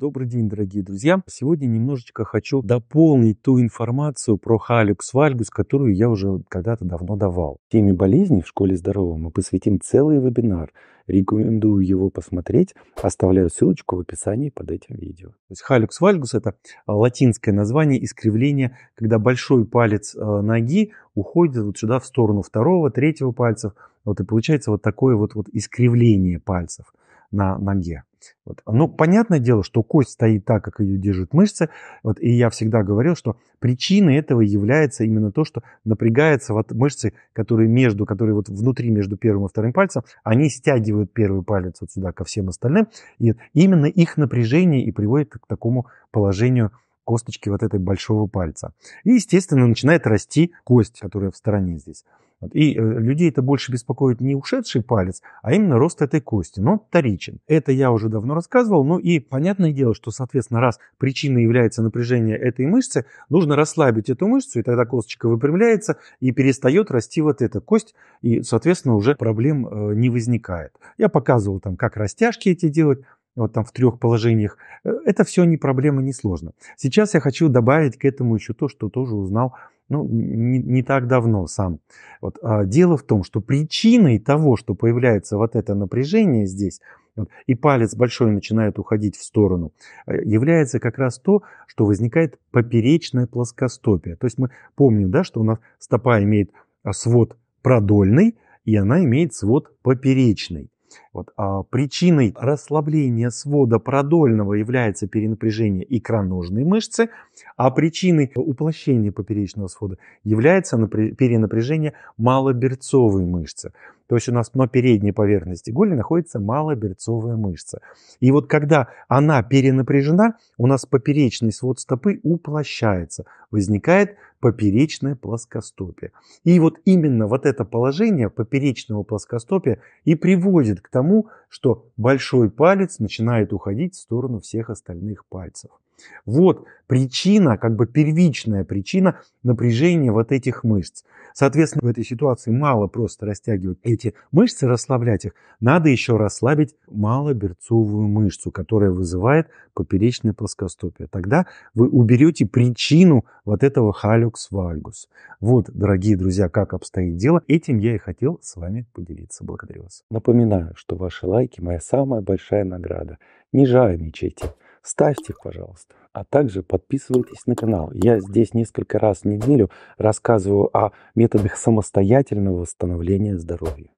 Добрый день, дорогие друзья! Сегодня немножечко хочу дополнить ту информацию про халюкс вальгус, которую я уже когда-то давно давал. Теме болезней в школе здорового мы посвятим целый вебинар. Рекомендую его посмотреть. Оставляю ссылочку в описании под этим видео. То есть халюкс вальгус – это а, латинское название искривления, когда большой палец а, ноги уходит вот сюда в сторону второго, третьего пальцев. Вот и получается вот такое вот, вот искривление пальцев – на ноге. Вот. Ну, понятное дело, что кость стоит так, как ее держит мышцы. Вот, и я всегда говорил, что причиной этого является именно то, что напрягаются вот мышцы, которые между, которые вот внутри между первым и вторым пальцем, они стягивают первый палец вот сюда ко всем остальным. И именно их напряжение и приводит к такому положению косточки вот этой большого пальца. И, естественно, начинает расти кость, которая в стороне здесь. И э, людей это больше беспокоит не ушедший палец, а именно рост этой кости, но вторичен. Это я уже давно рассказывал, ну и понятное дело, что, соответственно, раз причиной является напряжение этой мышцы, нужно расслабить эту мышцу, и тогда косточка выпрямляется и перестает расти вот эта кость, и, соответственно, уже проблем э, не возникает. Я показывал там, как растяжки эти делать, вот там в трех положениях. Э, это все не проблема, не сложно. Сейчас я хочу добавить к этому еще то, что тоже узнал ну, не, не так давно сам. Вот, а, дело в том, что причиной того, что появляется вот это напряжение здесь, вот, и палец большой начинает уходить в сторону, э, является как раз то, что возникает поперечная плоскостопие. То есть мы помним, да, что у нас стопа имеет а, свод продольный, и она имеет свод поперечный. Вот. А причиной расслабления свода продольного является перенапряжение икроножной мышцы, а причиной уплощения поперечного свода является перенапряжение малоберцовой мышцы. То есть у нас на передней поверхности голени находится малоберцовая мышца. И вот когда она перенапряжена, у нас поперечный свод стопы уплощается. Возникает поперечное плоскостопие. И вот именно вот это положение поперечного плоскостопия и приводит к тому, что большой палец начинает уходить в сторону всех остальных пальцев. Вот причина, как бы первичная причина напряжения вот этих мышц. Соответственно, в этой ситуации мало просто растягивать эти мышцы, расслаблять их. Надо еще расслабить малоберцовую мышцу, которая вызывает поперечное плоскостопие. Тогда вы уберете причину вот этого Halux Valgus. Вот, дорогие друзья, как обстоит дело. Этим я и хотел с вами поделиться. Благодарю вас. Напоминаю, что ваши лайки – моя самая большая награда. Не жадничайте. Ставьте, их, пожалуйста. А также подписывайтесь на канал. Я здесь несколько раз в неделю рассказываю о методах самостоятельного восстановления здоровья.